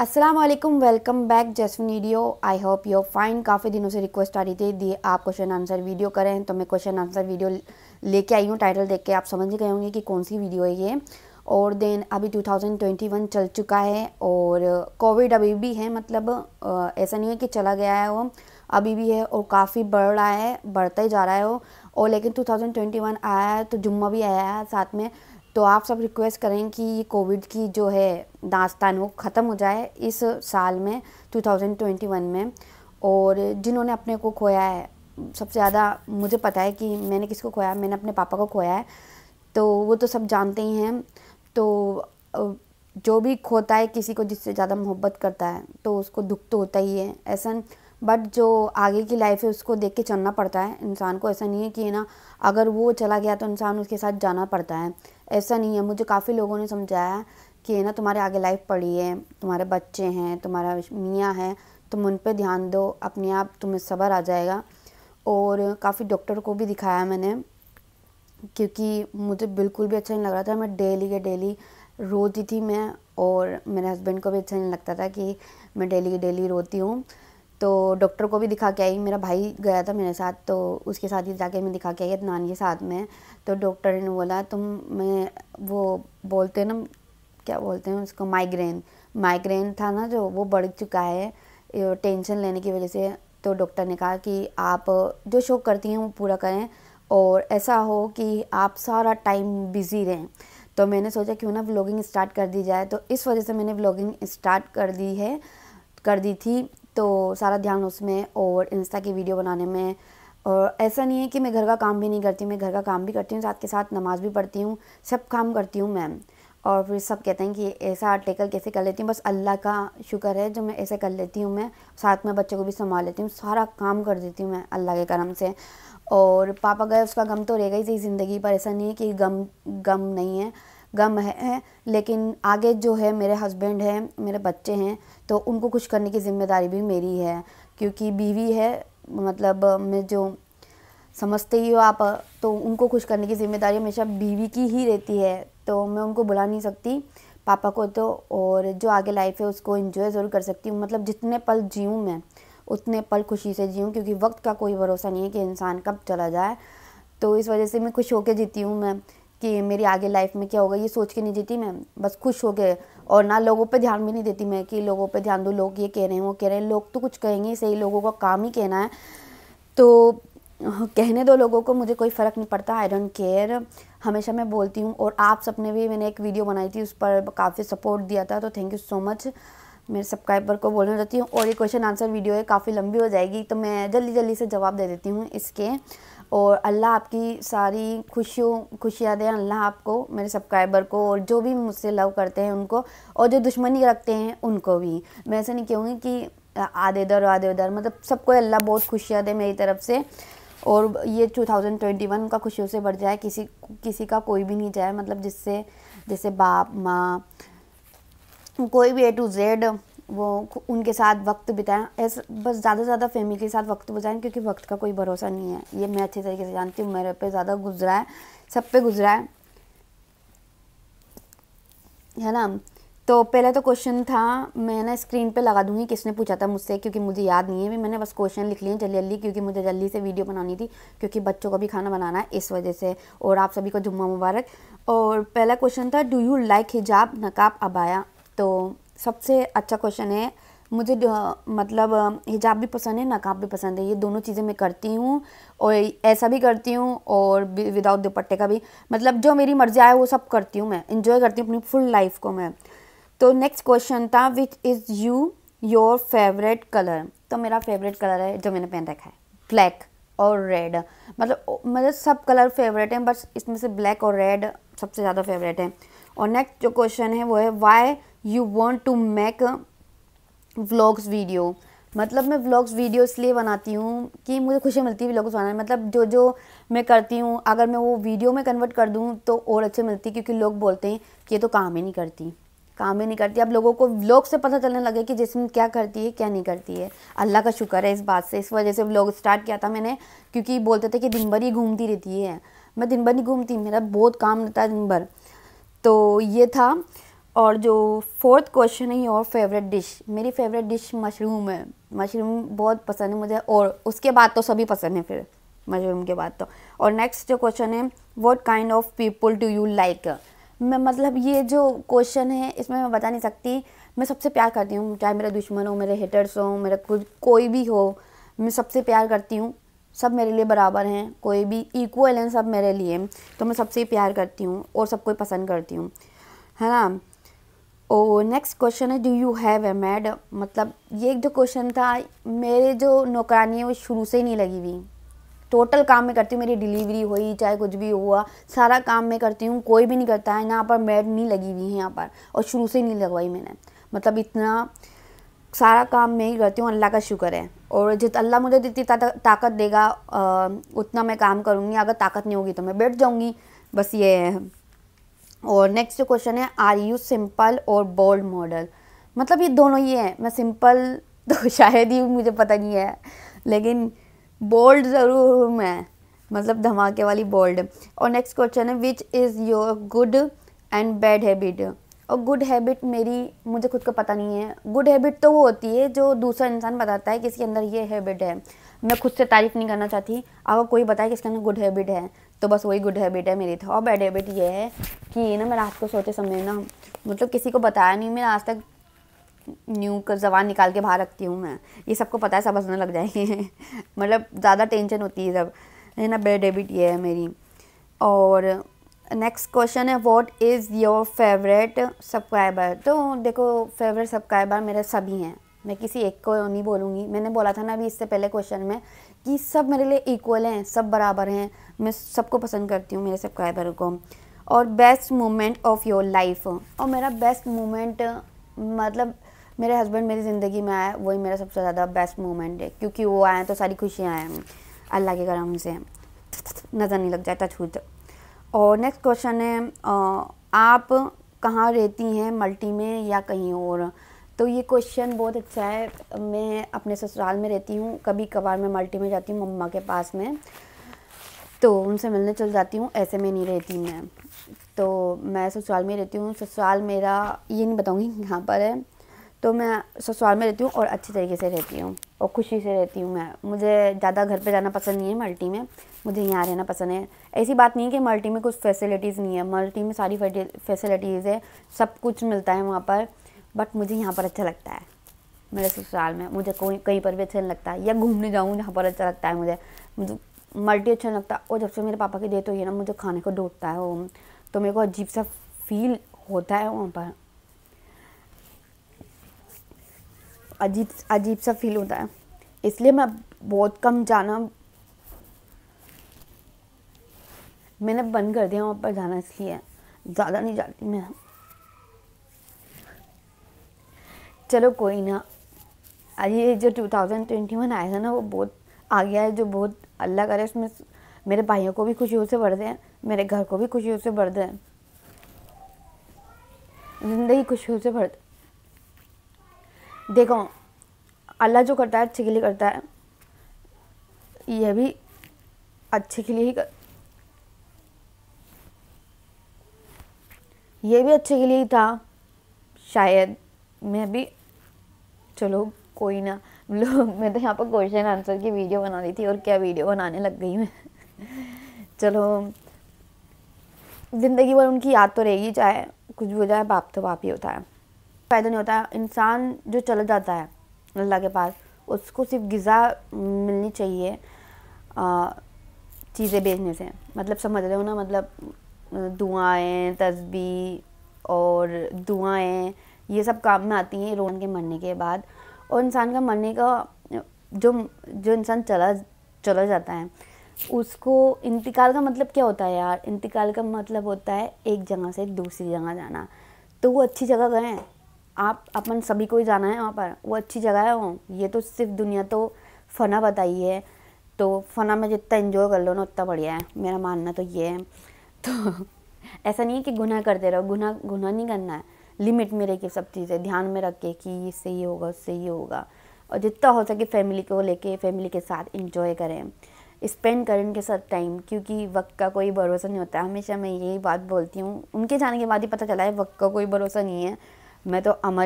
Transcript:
Aslam welcome back जसविन video I hope you fine काफ़ी दिनों से रिक्वेस्ट आ रही थी दिए आप क्वेश्चन आंसर वीडियो करें तो मैं क्वेश्चन आंसर वीडियो लेके आई हूँ टाइटल देख के आप समझ गए होंगे कि कौन सी वीडियो है ये और देन अभी 2021 चल चुका है और कोविड अभी भी है मतलब ऐसा नहीं है कि चला गया है वो अभी भी है और काफ़ी बढ़ रहा है बढ़ता ही जा रहा है वो और लेकिन 2021 आया है तो जुम्मा भी आया है साथ में तो आप सब रिक्वेस्ट करें कि ये कोविड की जो है दास्तान वो ख़त्म हो जाए इस साल में 2021 में और जिन्होंने अपने को खोया है सबसे ज़्यादा मुझे पता है कि मैंने किसको खोया मैंने अपने पापा को खोया है तो वो तो सब जानते ही हैं तो जो भी खोता है किसी को जिससे ज़्यादा मोहब्बत करता है तो उसको दुख तो होता ही है ऐसा बट जो आगे की लाइफ है उसको देख के चलना पड़ता है इंसान को ऐसा नहीं है कि ना अगर वो चला गया तो इंसान उसके साथ जाना पड़ता है ऐसा नहीं है मुझे काफ़ी लोगों ने समझाया कि ना तुम्हारे आगे लाइफ पड़ी है तुम्हारे बच्चे हैं तुम्हारा मियाँ है तुम उन पर ध्यान दो अपने आप तुम्हें सबर आ जाएगा और काफ़ी डॉक्टर को भी दिखाया मैंने क्योंकि मुझे बिल्कुल भी अच्छा नहीं लग रहा था मैं डेली के डेली रोती थी मैं और मेरे हस्बैंड को भी अच्छा नहीं लगता था कि मैं डेली के डेली रोती हूँ तो डॉक्टर को भी दिखा के आई मेरा भाई गया था मेरे साथ तो उसके साथ ही जाके मैं दिखा के आई नानी के साथ में तो डॉक्टर ने बोला तुम मैं वो बोलते हैं ना क्या बोलते हैं उसको माइग्रेन माइग्रेन था ना जो वो बढ़ चुका है टेंशन लेने की वजह से तो डॉक्टर ने कहा कि आप जो शौक करती हैं वो पूरा करें और ऐसा हो कि आप सारा टाइम बिज़ी रहें तो मैंने सोचा क्यों ना व्लॉगिंग स्टार्ट कर दी जाए तो इस वजह से मैंने व्लॉगिंग स्टार्ट कर दी है कर दी थी तो सारा ध्यान उसमें और इंस्टा की वीडियो बनाने में और ऐसा नहीं है कि मैं घर का काम भी नहीं करती मैं घर का काम भी करती हूँ साथ के साथ नमाज़ भी पढ़ती हूँ सब काम करती हूँ मैम और फिर सब कहते हैं कि ऐसा टेकल कैसे कर लेती हूँ बस अल्लाह का शुक्र है जो मैं ऐसे कर लेती हूँ मैं साथ में बच्चों को भी संभाल लेती हूँ सारा काम कर देती हूँ मैं अल्लाह के करम से और पापा गए उसका गम तो रहेगा ही सही ज़िंदगी पर ऐसा नहीं है कि गम गम नहीं है गम है लेकिन आगे जो है मेरे हस्बैंड हैं मेरे बच्चे हैं तो उनको कुछ करने की जिम्मेदारी भी मेरी है क्योंकि बीवी है मतलब मैं जो समझते ही हो आप तो उनको खुश करने की जिम्मेदारी हमेशा बीवी की ही रहती है तो मैं उनको बुला नहीं सकती पापा को तो और जो आगे लाइफ है उसको इन्जॉय ज़रूर कर सकती हूँ मतलब जितने पल जीऊँ मैं उतने पल खुशी से जीऊँ क्योंकि वक्त का कोई भरोसा नहीं है कि इंसान कब चला जाए तो इस वजह से मैं खुश होकर जीती हूँ मैं कि मेरी आगे लाइफ में क्या होगा ये सोच के नहीं जीती मैं बस खुश हो गए और ना लोगों पे ध्यान भी नहीं देती मैं कि लोगों पे ध्यान दूँ लोग ये कह रहे हैं वो कह रहे हैं लोग तो कुछ कहेंगे सही लोगों का काम ही कहना है तो हाँ, कहने दो लोगों को मुझे कोई फ़र्क नहीं पड़ता आई डोंट केयर हमेशा मैं बोलती हूँ और आप सबने भी मैंने एक वीडियो बनाई थी उस पर काफ़ी सपोर्ट दिया था तो थैंक यू सो मच मेरे सब्सक्राइबर को बोलना चाहती हूँ और ये क्वेश्चन आंसर वीडियो है काफ़ी लंबी हो जाएगी तो मैं जल्दी जल्दी से जवाब दे देती हूँ इसके और अल्लाह आपकी सारी खुशियों खुशियाँ दें अल्लाह आपको मेरे सब्सक्राइबर को और जो भी मुझसे लव करते हैं उनको और जो दुश्मनी रखते हैं उनको भी मैं ऐसा नहीं कहूँगी कि आधे इधर आधे उधर मतलब सबको अल्लाह बहुत खुशियाँ दे मेरी तरफ से और ये 2021 का खुशियों से बढ़ जाए किसी किसी का कोई भी नहीं जाए मतलब जिससे जैसे बाप माँ कोई भी ए टू जेड वो उनके साथ वक्त बिताएं ऐसा बस ज़्यादा से ज़्यादा फैमिली के साथ वक्त बिताएं क्योंकि वक्त का कोई भरोसा नहीं है ये मैं अच्छे तरीके से जानती हूँ मेरे पे ज़्यादा गुजरा है सब पे गुजरा है है ना तो पहला तो क्वेश्चन था मैं ना स्क्रीन पे लगा दूंगी किसने पूछा था मुझसे क्योंकि मुझे याद नहीं है भी मैंने बस क्वेश्चन लिख लिए जल्दी जल्दी क्योंकि मुझे जल्दी से वीडियो बनानी थी क्योंकि बच्चों को भी खाना बनाना है इस वजह से और आप सभी को जुम्मा मुबारक और पहला क्वेश्चन था डू यू लाइक हिजाब नकाब अबाया तो सबसे अच्छा क्वेश्चन है मुझे मतलब हिजाब भी पसंद है नकाब भी पसंद है ये दोनों चीज़ें मैं करती हूँ और ऐसा भी करती हूँ और विदाउट दुपट्टे का भी मतलब जो मेरी मर्जी आए वो सब करती हूँ मैं इंजॉय करती हूँ अपनी फुल लाइफ को मैं तो नेक्स्ट क्वेश्चन था which is you your favourite colour तो मेरा फेवरेट कलर है जो मैंने पहन रखा है ब्लैक और रेड मतलब मतलब सब कलर फेवरेट हैं बस इसमें से ब्लैक और रेड सबसे ज़्यादा फेवरेट है और नेक्स्ट जो क्वेश्चन है वो है why you want to make vlogs video मतलब मैं व्लॉग्स वीडियो इसलिए बनाती हूँ कि मुझे खुशी मिलती है व्लॉग्स बनाने मतलब जो जो मैं करती हूँ अगर मैं वो वीडियो में कन्वर्ट कर दूँ तो और अच्छे मिलती क्योंकि लोग बोलते हैं कि ये तो काम ही नहीं करती काम ही नहीं करती अब लोगों को व्लॉग से पता चलने लगे कि जिसमें क्या करती है क्या नहीं करती है अल्लाह का शुक्र है इस बात से इस वजह से व्लॉग स्टार्ट किया था मैंने क्योंकि बोलते थे कि दिन भर ही घूमती रहती है मैं दिन भर नहीं घूमती मेरा बहुत काम रहता है दिन भर तो ये था और जो फोर्थ क्वेश्चन है योर फेवरेट डिश मेरी फेवरेट डिश मशरूम है मशरूम बहुत पसंद है मुझे और उसके बाद तो सभी पसंद है फिर मशरूम के बाद तो और नेक्स्ट जो क्वेश्चन है what kind of people do you like मैं मतलब ये जो क्वेश्चन है इसमें मैं बता नहीं सकती मैं सबसे प्यार करती हूँ चाहे मेरे दुश्मन हो मेरे हेटर्स हो मेरा कुछ कोई भी हो मैं सबसे प्यार करती हूँ सब मेरे लिए बराबर हैं कोई भी इक्वल हैं सब मेरे लिए तो मैं सबसे प्यार करती हूँ और सबको पसंद करती हूँ है ना और नेक्स्ट क्वेश्चन है do you have a mad मतलब ये जो क्वेश्चन था मेरे जो नौकरानी है वो शुरू से ही नहीं लगी हुई टोटल काम मैं करती हूँ मेरी डिलीवरी हुई चाहे कुछ भी हुआ सारा काम मैं करती हूँ कोई भी नहीं करता है यहाँ पर मैड नहीं लगी हुई है यहाँ पर और शुरू से ही नहीं लगवाई मैंने मतलब इतना सारा काम मैं ही करती हूँ अल्लाह का शुक्र है और जित अल्लाह मुझे जितनी ताकत देगा उतना मैं काम करूँगी अगर ताकत नहीं होगी तो मैं बैठ जाऊँगी बस ये है और नेक्स्ट क्वेश्चन है आर यू सिंपल और बोल्ड मॉडल मतलब ये दोनों ही हैं मैं सिंपल तो शायद ही मुझे पता नहीं है लेकिन बोल्ड ज़रूर हूँ मैं मतलब धमाके वाली बोल्ड और नेक्स्ट क्वेश्चन है which is your good and bad habit और गुड हैबिट मेरी मुझे खुद को पता नहीं है गुड हैबिट तो वो होती है जो दूसरा इंसान बताता है कि इसके अंदर ये हैबिट है मैं खुद से तारीफ़ नहीं करना चाहती अगर कोई बताए कि इसके अंदर गुड हैबिट है तो बस वही गुड हैबिट है मेरी था और बैड हैबिट ये है कि ना मैं रात को सोचे समझे ना मतलब किसी को बताया नहीं मैं आज तक न्यू जबान निकाल के बाहर रखती हूँ मैं ये सबको पता है सब हंसने लग जाएंगे मतलब ज़्यादा टेंशन होती है सब है ना बैड हैबिट ये है मेरी और नेक्स्ट क्वेश्चन है what is your favourite subscriber तो देखो फेवरेट सब्सक्राइबर मेरे सभी हैं मैं किसी एक को नहीं बोलूँगी मैंने बोला था ना अभी इससे पहले क्वेश्चन में कि सब मेरे लिए इक्वल हैं सब बराबर हैं मैं सबको पसंद करती हूँ मेरे सब्सक्राइबर को और best moment of your life और मेरा बेस्ट मोमेंट मतलब मेरे हस्बैंड मेरी ज़िंदगी में आया वही मेरा सबसे ज़्यादा बेस्ट मोमेंट है क्योंकि वो आए तो सारी खुशियाँ आए अल्लाह के करम से नज़र नहीं लग जाता छूत और नेक्स्ट क्वेश्चन है आप कहाँ रहती हैं मल्टी में या कहीं और तो ये क्वेश्चन बहुत अच्छा है मैं अपने ससुराल में रहती हूँ कभी कभार मैं मल्टी में जाती हूँ मम्मा के पास में तो उनसे मिलने चल जाती हूँ ऐसे में नहीं रहती मैं तो मैं ससुराल में रहती हूँ ससुराल मेरा ये नहीं बताऊँगी यहाँ पर है तो मैं ससुराल में रहती हूँ और अच्छे तरीके से रहती हूँ और खुशी से रहती हूँ मैं मुझे ज़्यादा घर पर जाना पसंद नहीं है मल्टी में मुझे यहाँ रहना पसंद है ऐसी बात नहीं है कि मल्टी में कुछ फैसिलिटीज़ नहीं है मल्टी में सारी फैसिलिटीज़ है सब कुछ मिलता है वहाँ पर बट मुझे यहाँ पर अच्छा लगता है मेरे ससुराल में मुझे कोई कहीं पर भी अच्छा नहीं लगता है या घूमने जाऊँ जहाँ पर अच्छा लगता है मुझे मल्टी अच्छा नहीं लगता और जब से मेरे पापा की डेथ हुई है ना मुझे खाने को डोटता है वो तो मेरे को अजीब सा फील होता है वहाँ पर अजीब अजीब सा फील होता है इसलिए मैं बहुत कम जाना मैंने बंद कर दिया वहाँ पर जाना इसलिए ज़्यादा नहीं जाती मैं चलो कोई ना ये जो 2021 आया था ना वो बहुत आ गया है जो बहुत अल्लाह करे उसमें मेरे भाइयों को भी खुशियों से भर दें मेरे घर को भी खुशियों से बढ़ दें ज़िंदगी खुशियों से भर देखो अल्लाह जो करता है अच्छे के लिए करता है यह भी अच्छे के लिए ही कर ये भी अच्छे के लिए ही था शायद मैं भी चलो कोई ना लोग मतलब मैं तो यहाँ पर क्वेश्चन आंसर की वीडियो बना रही थी और क्या वीडियो बनाने लग गई मैं चलो ज़िंदगी भर उनकी याद तो रहेगी चाहे कुछ भी हो जाए बाप तो बाप ही होता है फ़ायदा नहीं होता है इंसान जो चला जाता है अल्लाह के पास उसको सिर्फ गज़ा मिलनी चाहिए चीज़ें बेचने से मतलब समझ रहे हो ना मतलब दुआएं तस्बी और दुआएं ये सब काम में आती हैं रोहन के मरने के बाद और इंसान का मरने का जो जो इंसान चला चला जाता है उसको इंतकाल का मतलब क्या होता है यार इंतकाल का मतलब होता है एक जगह से दूसरी जगह जाना तो वो अच्छी जगह गए हैं आप अपन सभी को ही जाना है वहाँ पर वो अच्छी जगह है वो ये तो सिर्फ दुनिया तो फना बताई है तो फना में जितना इन्जॉय कर लो ना उतना बढ़िया है मेरा मानना तो ये है तो ऐसा नहीं है कि गुनाह करते रहो गुनाह गुनाह नहीं करना है लिमिट में रह के सब चीज़ें ध्यान में रख के कि इससे ये होगा उससे ये होगा और जितना हो सके फैमिली को लेके फैमिली के साथ इंजॉय करें स्पेंड करें उनके साथ टाइम क्योंकि वक्त का कोई भरोसा नहीं होता हमेशा मैं यही बात बोलती हूँ उनके जाने के बाद ही पता चला है वक्त का कोई भरोसा नहीं है मैं तो अमर